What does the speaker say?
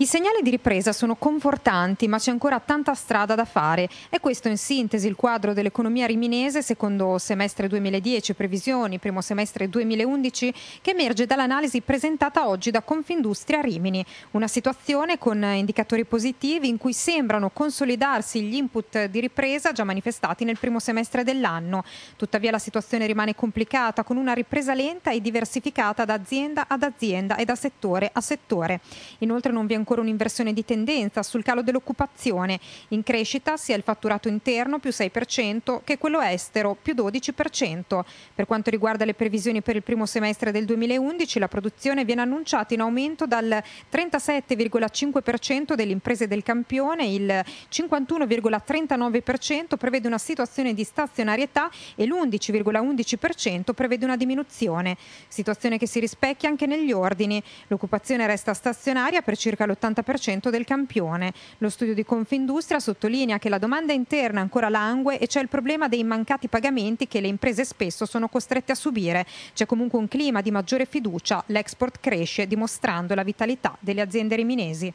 I segnali di ripresa sono confortanti, ma c'è ancora tanta strada da fare. È questo in sintesi il quadro dell'economia riminese secondo semestre 2010, previsioni primo semestre 2011, che emerge dall'analisi presentata oggi da Confindustria Rimini. Una situazione con indicatori positivi in cui sembrano consolidarsi gli input di ripresa già manifestati nel primo semestre dell'anno. Tuttavia la situazione rimane complicata con una ripresa lenta e diversificata da azienda ad azienda e da settore a settore. Inoltre non vi è ancora ancora un'inversione di tendenza sul calo dell'occupazione, in crescita sia il fatturato interno più 6% che quello estero più 12%. Per quanto riguarda le previsioni per il primo semestre del 2011, la produzione viene annunciata in aumento dal 37,5% delle imprese del campione, il 51,39% prevede una situazione di stazionarietà e l'11,11% prevede una diminuzione, situazione che si rispecchia anche negli ordini. L'occupazione resta stazionaria per circa l'80% all'80% del campione. Lo studio di Confindustria sottolinea che la domanda interna ancora langue e c'è il problema dei mancati pagamenti che le imprese spesso sono costrette a subire. C'è comunque un clima di maggiore fiducia, l'export cresce dimostrando la vitalità delle aziende riminesi.